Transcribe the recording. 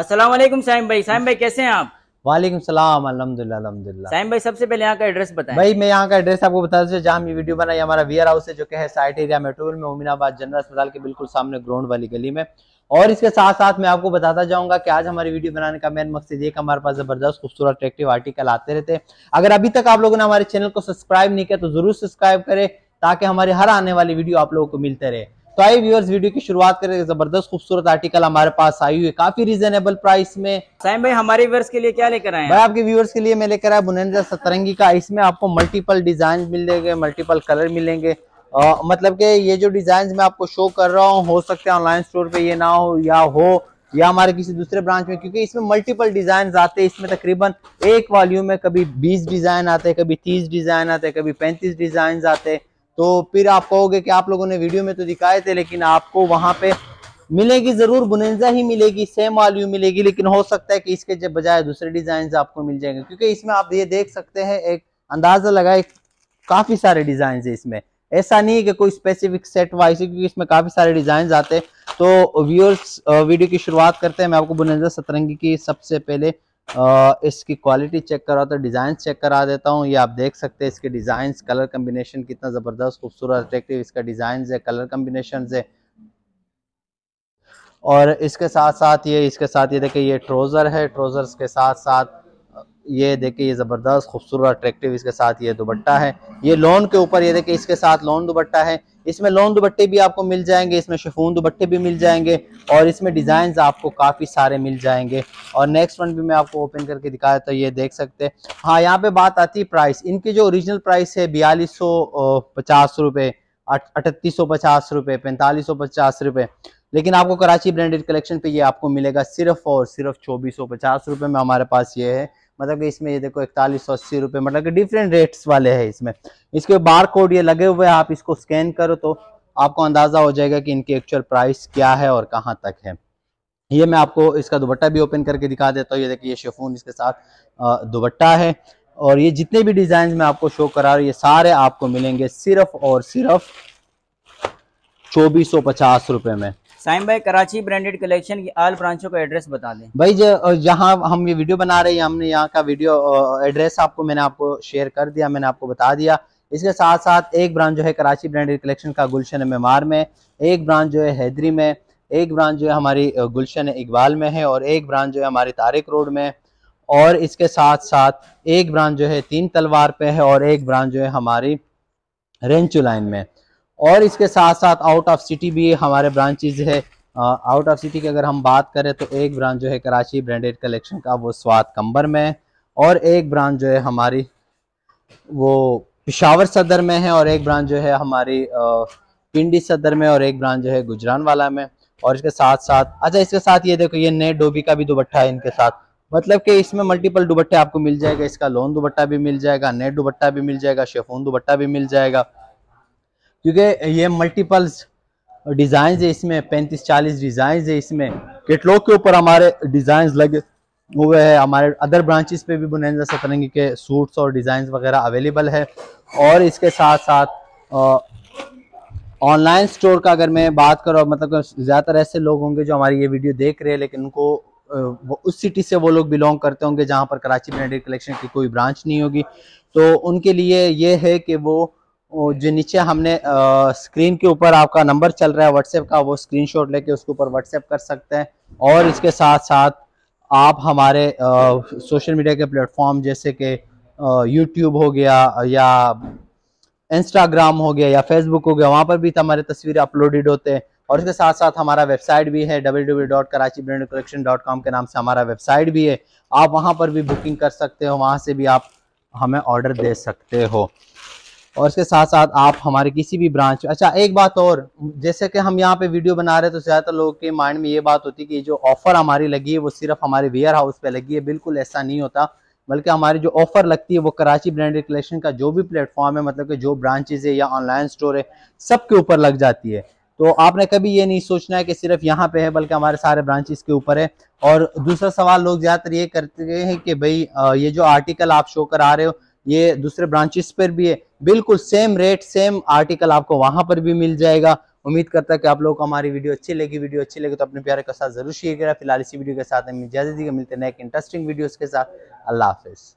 असलम साहिम भाई साहिम भाई कैसे हैं आप वालेकुम सलाम अलहमदिल्ला अलहमदिल्ला भाई सबसे पहले यहाँ का एड्रेस बताएं भाई मैं यहाँ का एड्रेस आपको बता दूँ जहाँ ये वीडियो बनाई हमारा वियर हाउस है जो कि है साइट एरिया मेट्रोल में उमिनाबाद जनरल अस्पताल के बिल्कुल सामने ग्राउंड वाली गली में और इसके साथ साथ मैं आपको बताता जाऊंगा कि आज हमारी वीडियो बनाने का मेन मकसद ये कि हमारे पास जबरदस्त खूबसूरत अट्रेक्टिव आर्टिकल आते रहते हैं अगर अभी तक आप लोगों ने हमारे चैनल को सब्सक्राइब नहीं किया तो जरूर सब्सक्राइब करें ताकि हमारी हर आने वाली वीडियो आप लोगों को मिलते रहे तो आई व्यूअर्स वीडियो की शुरुआत करें जबरदस्त खूबसूरत आर्टिकल हमारे पास आई हुई है काफी रीजनेबल प्राइस में साइम भाई हमारे व्यूअर्स के लिए क्या लेकर आए भाई आपके व्यूअर्स के लिए मैं लेकर आया बुनंदा सतरंगी का इसमें आपको मल्टीपल डिजाइन मिलेंगे मल्टीपल कलर मिलेंगे आ, मतलब के ये जो डिजाइन मैं आपको शो कर रहा हूँ हो सकते हैं ऑनलाइन स्टोर पे ये ना हो या हो या हमारे किसी दूसरे ब्रांच में क्योंकि इसमें मल्टीपल डिजाइन आते हैं इसमें तकरीबन एक वॉल्यूम में कभी 20 डिजाइन आते हैं कभी 30 डिजाइन आते हैं कभी 35 डिजाइन आते हैं तो फिर आप कहोगे कि आप लोगों ने वीडियो में तो दिखाए थे लेकिन आपको वहां पे मिलेगी ज़रूर बुनेजा ही मिलेगी सेम वाली मिलेगी लेकिन हो सकता है कि इसके बजाय दूसरे डिज़ाइन आपको मिल जाएंगे क्योंकि इसमें आप ये देख सकते हैं एक अंदाज़ा लगाए काफ़ी सारे डिज़ाइन है इसमें ऐसा नहीं है कि कोई स्पेसिफिक सेट वाइज क्योंकि इसमें काफ़ी सारे डिज़ाइन आते हैं तो व्यूअर्स वीडियो की शुरुआत करते हैं मैं आपको बुनेजा सतरंगी की सबसे पहले आ, इसकी क्वालिटी चेक करा तो डिज़ाइन चेक करा देता हूँ ये आप देख सकते हैं इसके डिजाइन कलर कम्बिनेशन कितना ज़बरदस्त खूबसूरत अट्रेक्टिव इसका डिज़ाइन है कलर कम्बिनेशन है और इसके साथ साथ ये इसके साथ ये देखिए ये ट्रोज़र है ट्रोज़र्स के साथ साथ ये देखिए ये ज़बरदस्त खूबसूरत अट्रैक्टिव इसके साथ ये दुबट्टा है ये लोन के ऊपर ये देखिए इसके साथ लोन दुबट्टा है इसमें लोन दुबट्टे भी आपको मिल जाएंगे इसमें शिफून दुबट्टे भी मिल जाएंगे और इसमें डिज़ाइन आपको काफ़ी सारे मिल जाएंगे और नेक्स्ट वन भी मैं आपको ओपन करके दिखा देता तो ये देख सकते हैं हाँ यहाँ पे बात आती है प्राइस इनकी जो ओरिजिनल प्राइस है बयालीस सौ पचास रुपये अठतीस सौ पचास रुपये पैंतालीस सौ पचास लेकिन आपको कराची ब्रांडेड कलेक्शन पे ये आपको मिलेगा सिर्फ और सिर्फ चौबीस सौ पचास रुपये में हमारे पास ये है मतलब कि इसमें ये देखो इकतालीस सौ अस्सी रुपये मतलब कि डिफरेंट रेट्स वाले हैं इसमें इसके बार कोड ये लगे हुए हैं आप इसको स्कैन करो तो आपको अंदाज़ा हो जाएगा कि इनकी एक्चुअल प्राइस क्या है और कहाँ तक है ये मैं आपको इसका दुबट्टा भी ओपन करके दिखा देता हूँ ये देखिए ये शेफून इसके साथ दुबट्टा है और ये जितने भी डिज़ाइन मैं आपको शो करा रहा हूँ ये सारे आपको मिलेंगे सिर्फ और सिर्फ चौबीस सौ पचास रुपये में साइम भाई कराची ब्रांडेड कलेक्शन की आल ब्रांचों का एड्रेस बता दें भाई जहाँ हम ये वीडियो बना रहे हैं हमने यहाँ का वीडियो एड्रेस आपको मैंने आपको शेयर कर दिया मैंने आपको बता दिया इसके साथ साथ एक ब्रांच जो है कराची ब्रांडेड कलेक्शन का गुलशन मेमार में एक ब्रांच जो है हैदरी में एक ब्रांच जो है हमारी गुलशन इकबाल में है और एक ब्रांच जो है हमारी तारिक रोड में और इसके साथ साथ एक ब्रांच जो है तीन तलवार पे है और एक ब्रांच जो है हमारी रेंचू लाइन में और इसके साथ साथ आउट ऑफ सिटी भी हमारे ब्रांचेज है आउट ऑफ सिटी की अगर हम बात करें तो एक ब्रांच जो है कराची ब्रांडेड कलेक्शन का वो स्वाद कंबर में है और एक ब्रांच जो है हमारी वो पिशावर सदर में है और एक ब्रांच जो है हमारी पिंडी सदर में और एक ब्रांच जो है गुजरान वाला में और इसके साथ साथ अच्छा इसके साथ ये देखो ये नए डोबी का भी दुबट्टा है इनके साथ मतलब कि इसमें मल्टीपल दुबट्टे आपको मिल जाएगा इसका लोन दुबट्टा भी मिल जाएगा नेट दुबट्टा भी मिल जाएगा शेफोन दुबट्टा भी मिल जाएगा क्योंकि ये मल्टीपल्स डिज़ाइन है इसमें पैंतीस चालीस डिज़ाइन है इसमें केटलॉग के ऊपर हमारे डिज़ाइन लगे हुए हैं हमारे अदर ब्रांचेस पे भी बुनैंजा सतरंगी के सूट्स और डिज़ाइन वगैरह अवेलेबल है और इसके साथ साथ ऑनलाइन स्टोर का अगर मैं बात करूँ मतलब ज़्यादातर ऐसे लोग होंगे जो हमारी ये वीडियो देख रहे हैं लेकिन उनको वो उस सिटी से वो लोग बिलोंग करते होंगे जहाँ पर कराची ब्रांडेड कलेक्शन की कोई ब्रांच नहीं होगी तो उनके लिए ये है कि वो जो नीचे हमने आ, स्क्रीन के ऊपर आपका नंबर चल रहा है व्हाट्सएप का वो स्क्रीनशॉट लेके उसके ऊपर व्हाट्सएप कर सकते हैं और इसके साथ साथ आप हमारे आ, सोशल मीडिया के प्लेटफॉर्म जैसे कि यूट्यूब हो गया या इंस्टाग्राम हो गया या फेसबुक हो गया वहाँ पर भी तो हमारे तस्वीरें अपलोडेड होते हैं और इसके साथ साथ हमारा वेबसाइट भी है डब्ल्यू के नाम से हमारा वेबसाइट भी है आप वहाँ पर भी बुकिंग कर सकते हो वहाँ से भी आप हमें ऑर्डर दे सकते हो और इसके साथ साथ आप हमारे किसी भी ब्रांच अच्छा एक बात और जैसे कि हम यहाँ पे वीडियो बना रहे हैं तो ज़्यादातर लोगों के माइंड में ये बात होती है कि जो ऑफ़र हमारी लगी है वो सिर्फ हमारे वेयर हाउस पे लगी है बिल्कुल ऐसा नहीं होता बल्कि हमारी जो ऑफ़र लगती है वो कराची ब्रांडेड कलेक्शन का जो भी प्लेटफॉर्म है मतलब कि जो ब्रांचेज है या ऑनलाइन स्टोर है सब के ऊपर लग जाती है तो आपने कभी ये नहीं सोचना है कि सिर्फ यहाँ पे है बल्कि हमारे सारे ब्रांचेस के ऊपर है और दूसरा सवाल लोग ज़्यादातर ये करते हैं कि भाई ये जो आर्टिकल आप शो करा रहे हो ये दूसरे ब्रांचेस पर भी है बिल्कुल सेम रेट सेम आर्टिकल आपको वहां पर भी मिल जाएगा उम्मीद करता है कि आप लोगों को हमारी वीडियो अच्छी लगी वीडियो अच्छी लगी तो अपने प्यारे के साथ जरूर शेयर करें फिलहाल इसी वीडियो के साथ हम इजाजत दीजिए मिलते हैं नेक्स्ट इंटरेस्टिंग वीडियोस के साथ अल्लाह हाफिज़